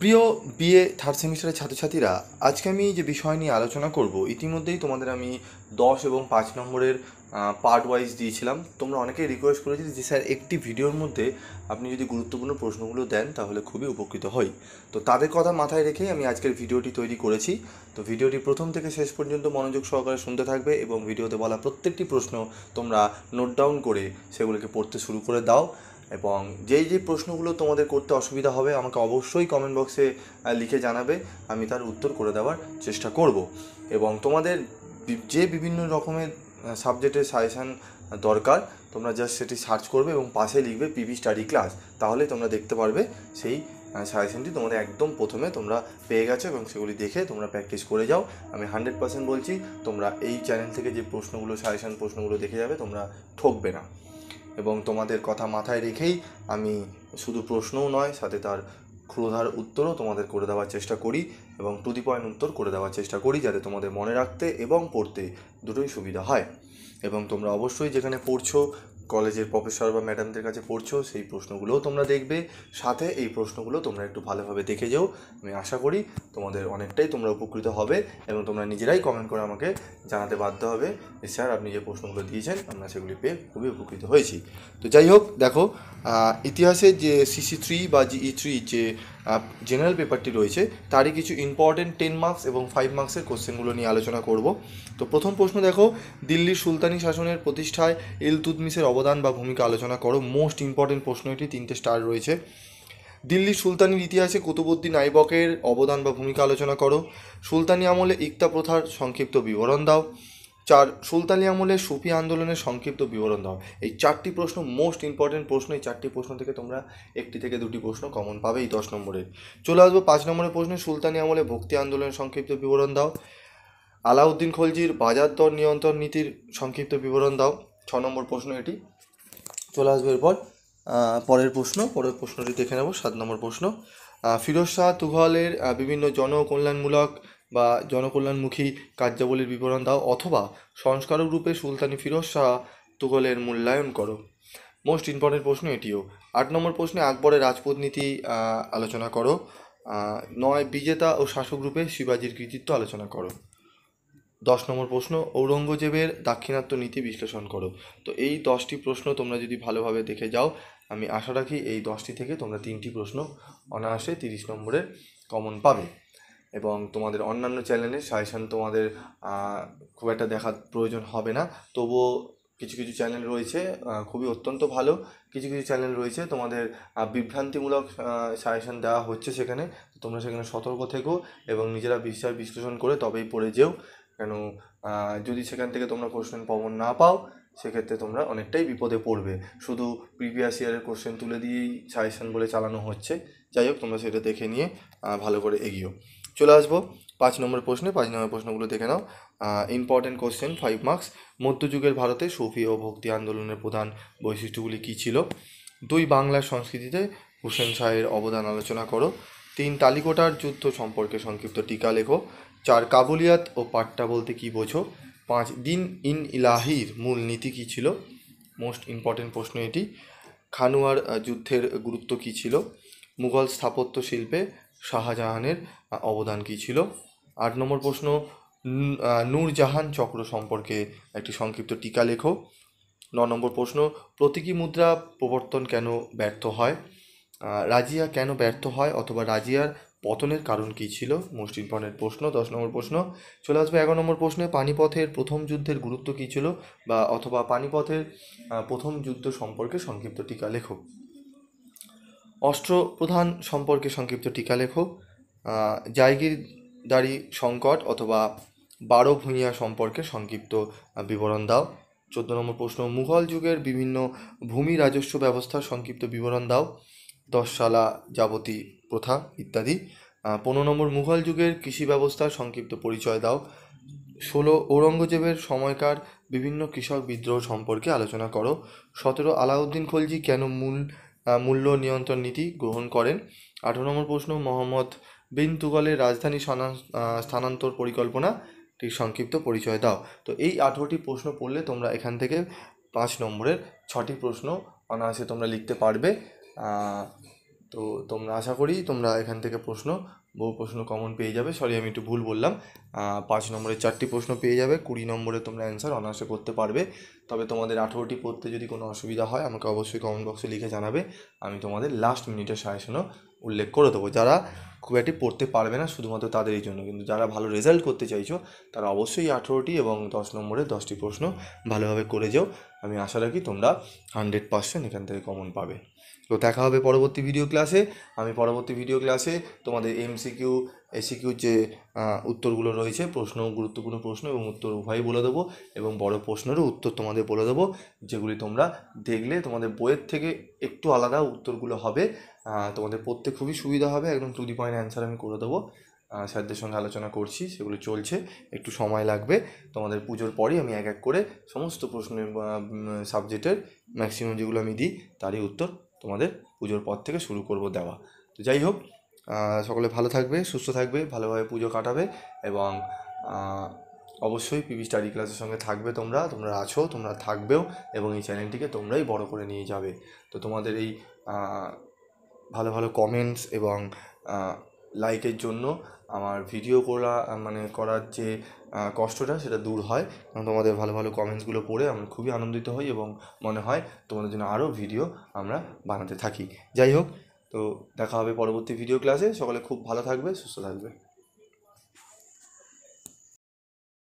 প্রিয় BA third সেমিস্টারের ছাত্রছাত্রীরা আজকে আমি যে বিষয় নিয়ে আলোচনা করব ইতিমধ্যেই তোমাদের আমি দশ এবং পাঁচ নম্বরের পার্ট ওয়াইজ দিয়েছিলাম তোমরা অনেকেই রিকোয়েস্ট করেছিলে যে স্যার একটি ভিডিওর মধ্যে আপনি যদি গুরুত্বপূর্ণ প্রশ্নগুলো দেন তাহলে খুবই উপকৃত হই তো তাদের কথা মাথায় রেখেই আমি আজকের ভিডিওটি তৈরি করেছি তো ভিডিওটি প্রথম থেকে শেষ পর্যন্ত মনোযোগ সহকারে শুনতে থাকবে এবং ভিডিওতে বলা প্রত্যেকটি প্রশ্ন তোমরা নোট ডাউন করে সেগুলোকে পড়তে শুরু করে দাও এবং যেই যে প্রশ্নগুলো তোমাদের করতে অসুবিধা হবে আমাকে অবশ্যই কমেন্ট বক্সে লিখে জানাবে আমি তার উত্তর করে দেওয়ার চেষ্টা করব এবং তোমাদের যে বিভিন্ন রকমের সাবজেক্টের সাজেশান দরকার তোমরা জাস্ট সেটি সার্চ করবে এবং পাশে লিখবে পিভি স্টাডি ক্লাস তাহলে তোমরা দেখতে পারবে সেই সাজেশনটি তোমাদের একদম প্রথমে তোমরা পেয়ে গেছো এবং সেগুলি দেখে তোমরা প্র্যাকটিস করে যাও আমি হান্ড্রেড পার্সেন্ট বলছি তোমরা এই চ্যানেল থেকে যে প্রশ্নগুলো সাজেশান প্রশ্নগুলো দেখে যাবে তোমরা ঠকবে না এবং তোমাদের কথা মাথায় রেখেই আমি শুধু প্রশ্নও নয় সাথে তার ক্ষুধার উত্তরও তোমাদের করে দেওয়ার চেষ্টা করি এবং টু দি পয়েন্ট উত্তর করে দেওয়ার চেষ্টা করি যাতে তোমাদের মনে রাখতে এবং পড়তে দুটোই সুবিধা হয় এবং তোমরা অবশ্যই যেখানে পড়ছো কলেজের প্রফেসর বা ম্যাডামদের কাছে পড়ছো সেই প্রশ্নগুলোও তোমরা দেখবে সাথে এই প্রশ্নগুলো তোমরা একটু ভালোভাবে দেখে যাও আমি আশা করি তোমাদের অনেকটাই তোমরা উপকৃত হবে এবং তোমরা নিজেরাই কমেন্ট করে আমাকে জানাতে বাধ্য হবে স্যার আপনি যে প্রশ্নগুলো দিয়েছেন আমরা সেগুলি পেয়ে খুবই উপকৃত হয়েছি তো যাই হোক দেখো ইতিহাসে যে সিসি থ্রি বা জিই থ্রি e যে জেনারেল পেপারটি রয়েছে তারই কিছু ইম্পর্টেন্ট টেন মার্কস এবং ফাইভ মার্কসের কোশ্চেনগুলো নিয়ে আলোচনা করব তো প্রথম প্রশ্ন দেখো দিল্লির সুলতানি শাসনের প্রতিষ্ঠায় ইলতুদমিসের অবদান বা ভূমিকা আলোচনা করো মোস্ট ইম্পর্টেন্ট প্রশ্ন এটি তিনটে স্টার রয়েছে দিল্লির সুলতানির ইতিহাসে কুতুবুদ্দিন আইবকের অবদান বা ভূমিকা আলোচনা করো সুলতানি আমলে ইকতা প্রথার সংক্ষিপ্ত বিবরণ দাও চার সুলতানি আমলে সুফি আন্দোলনের সংক্ষিপ্ত বিবরণ দাও এই চারটি প্রশ্ন মোস্ট ইম্পর্টেন্ট প্রশ্ন এই চারটি প্রশ্ন থেকে তোমরা একটি থেকে দুটি প্রশ্ন কমন পাবে এই দশ নম্বরের চলে আসবো পাঁচ নম্বরের প্রশ্নে সুলতানি আমলে ভক্তি আন্দোলনের সংক্ষিপ্ত বিবরণ দাও আলাউদ্দিন খলজির বাজার দর নিয়ন্ত্রণ নীতির সংক্ষিপ্ত বিবরণ দাও ছ নম্বর প্রশ্ন এটি চলে আসবে এরপর পরের প্রশ্ন পরের প্রশ্নটি দেখে নেব সাত নম্বর প্রশ্ন ফিরোজ শাহ তুঘলের বিভিন্ন জনকল্যাণমূলক বা জনকল্যাণমুখী কার্যাবলীর বিবরণ দাও অথবা সংস্কারক রূপে সুলতানি ফিরোজ শাহ তুগলের মূল্যায়ন করো মোস্ট ইম্পর্টেন্ট প্রশ্ন এটিও আট নম্বর প্রশ্নে আকবরের রাজপথ নীতি আলোচনা করো নয় বিজেতা ও শাসক রূপে শিবাজির কৃতিত্ব আলোচনা করো দশ নম্বর প্রশ্ন ঔরঙ্গজেবের দাক্ষিণাত্য নীতি বিশ্লেষণ করো তো এই দশটি প্রশ্ন তোমরা যদি ভালোভাবে দেখে যাও আমি আশা রাখি এই দশটি থেকে তোমরা তিনটি প্রশ্ন অনায়াসে তিরিশ নম্বরের কমন পাবে এবং তোমাদের অন্যান্য চ্যানেলে সাজেশান তোমাদের খুব একটা দেখার প্রয়োজন হবে না তবুও কিছু কিছু চ্যানেল রয়েছে খুবই অত্যন্ত ভালো কিছু কিছু চ্যানেল রয়েছে তোমাদের বিভ্রান্তিমূলক সাজেশন দেওয়া হচ্ছে সেখানে তোমরা সেখানে সতর্ক থেকো এবং নিজেরা বিচার বিশ্লেষণ করে তবেই পড়ে যেও কেন যদি সেখান থেকে তোমরা কোশ্চেন পবন না পাও সেক্ষেত্রে তোমরা অনেকটাই বিপদে পড়বে শুধু প্রিভিয়াস ইয়ারের কোশ্চেন তুলে দিয়েই সাজেশন বলে চালানো হচ্ছে যাই হোক তোমরা সেটা দেখে নিয়ে ভালো করে এগিয়েও চলে আসবো পাঁচ নম্বর প্রশ্নে পাঁচ নম্বর প্রশ্নগুলো দেখে নাও ইম্পর্টেন্ট কোশ্চেন ফাইভ মার্কস মধ্যযুগের ভারতে সফি ও ভক্তি আন্দোলনের প্রধান বৈশিষ্ট্যগুলি কী ছিল দুই বাংলার সংস্কৃতিতে হুসেন শাহের অবদান আলোচনা করো তিন তালিকোটার যুদ্ধ সম্পর্কে সংক্ষিপ্ত টিকা লেখো চার কাবুলিয়াত ও পাট্টা বলতে কী বোঝো পাঁচ দিন ইন ইলাহির মূল নীতি কী ছিল মোস্ট ইম্পর্টেন্ট প্রশ্ন এটি খানুয়ার যুদ্ধের গুরুত্ব কী ছিল মুঘল স্থাপত্য শিল্পে শাহজাহানের অবদান কী ছিল আট নম্বর প্রশ্ন নূরজাহান চক্র সম্পর্কে একটি সংক্ষিপ্ত টিকা লেখো ন নম্বর প্রশ্ন প্রতীকী মুদ্রা প্রবর্তন কেন ব্যর্থ হয় রাজিয়া কেন ব্যর্থ হয় অথবা রাজিয়ার পতনের কারণ কী ছিল মুষ্টিপণের প্রশ্ন দশ নম্বর প্রশ্ন চলে আসবে এগারো নম্বর প্রশ্নে পানিপথের প্রথম যুদ্ধের গুরুত্ব কী ছিল বা অথবা পানিপথের প্রথম যুদ্ধ সম্পর্কে সংক্ষিপ্ত টিকা লেখো অস্ত্রপ্রধান সম্পর্কে সংক্ষিপ্ত টীকা লেখো জায়গিরদারি সংকট অথবা বারো ভূঁইয়া সম্পর্কে সংক্ষিপ্ত বিবরণ দাও চোদ্দ নম্বর প্রশ্ন মুঘল যুগের বিভিন্ন ভূমি রাজস্ব ব্যবস্থার সংক্ষিপ্ত বিবরণ দাও দশশালা যাবতী প্রথা ইত্যাদি পনেরো নম্বর মুঘল যুগের কৃষি ব্যবস্থার সংক্ষিপ্ত পরিচয় দাও ষোলো ঔরঙ্গজেবের সময়কার বিভিন্ন কৃষক বিদ্রোহ সম্পর্কে আলোচনা করো সতেরো আলাউদ্দিন খলজি কেন মূল মূল্য নিয়ন্ত্রণ নীতি গ্রহণ করেন আঠারো নম্বর প্রশ্ন মোহাম্মদ বিন তুগলের রাজধানী স্থানান্তর পরিকল্পনা একটি সংক্ষিপ্ত পরিচয় দাও তো এই আঠেরোটি প্রশ্ন পড়লে তোমরা এখান থেকে পাঁচ নম্বরের ছটি প্রশ্ন অনায়াসে তোমরা লিখতে পারবে তো তোমরা আশা করি তোমরা এখান থেকে প্রশ্ন বহু প্রশ্ন কমন পেয়ে যাবে সরি আমি একটু ভুল বললাম পাঁচ নম্বরে চারটি প্রশ্ন পেয়ে যাবে কুড়ি নম্বরে তোমরা অ্যান্সার অনার্সে করতে পারবে তবে তোমাদের আঠেরোটি পড়তে যদি কোনো অসুবিধা হয় আমাকে অবশ্যই কমেন্ট বক্সে লিখে জানাবে আমি তোমাদের লাস্ট মিনিটের সাজেশনও উল্লেখ করে দেবো যারা খুব একটি পড়তে পারবে না শুধুমাত্র তাদেরই জন্য কিন্তু যারা ভালো রেজাল্ট করতে চাইছো তারা অবশ্যই আঠেরোটি এবং দশ নম্বরে দশটি প্রশ্ন ভালোভাবে করে যাও আমি আশা রাখি তোমরা হান্ড্রেড পার্সেন্ট এখান থেকে কমন পাবে তো দেখা হবে পরবর্তী ভিডিও ক্লাসে আমি পরবর্তী ভিডিও ক্লাসে তোমাদের এমসিকিউ এসিকিউ যে উত্তরগুলো রয়েছে প্রশ্ন গুরুত্বপূর্ণ প্রশ্ন এবং উত্তর উভয়ই বলে দেবো এবং বড় প্রশ্নেরও উত্তর তোমাদের বলে দেবো যেগুলি তোমরা দেখলে তোমাদের বইয়ের থেকে একটু আলাদা উত্তরগুলো হবে তোমাদের পড়তে খুবই সুবিধা হবে একদম টু দি পয়েন্ট অ্যান্সার আমি করে দেবো স্যারদের সঙ্গে আলোচনা করছি সেগুলো চলছে একটু সময় লাগবে তোমাদের পুজোর পরই আমি এক এক করে সমস্ত প্রশ্নের সাবজেক্টের ম্যাক্সিমাম যেগুলো আমি দিই তারই উত্তর তোমাদের পুজোর পর থেকে শুরু করব দেওয়া তো যাই হোক সকলে ভালো থাকবে সুস্থ থাকবে ভালোভাবে পুজো কাটাবে এবং অবশ্যই পিবি স্টাডি ক্লাসের সঙ্গে থাকবে তোমরা তোমরা আছো তোমরা থাকবেও এবং এই চ্যানেলটিকে তোমরাই বড় করে নিয়ে যাবে তো তোমাদের এই ভালো ভালো কমেন্টস এবং লাইকের জন্য আমার ভিডিও করা মানে করার যে কষ্টটা সেটা দূর হয় কারণ তোমাদের ভালো ভালো কমেন্টসগুলো পড়ে আমি খুবই আনন্দিত হই এবং মনে হয় তোমাদের জন্য আরও ভিডিও আমরা বানাতে থাকি যাই হোক তো দেখা হবে পরবর্তী ভিডিও ক্লাসে সকলে খুব ভালো থাকবে সুস্থ থাকবে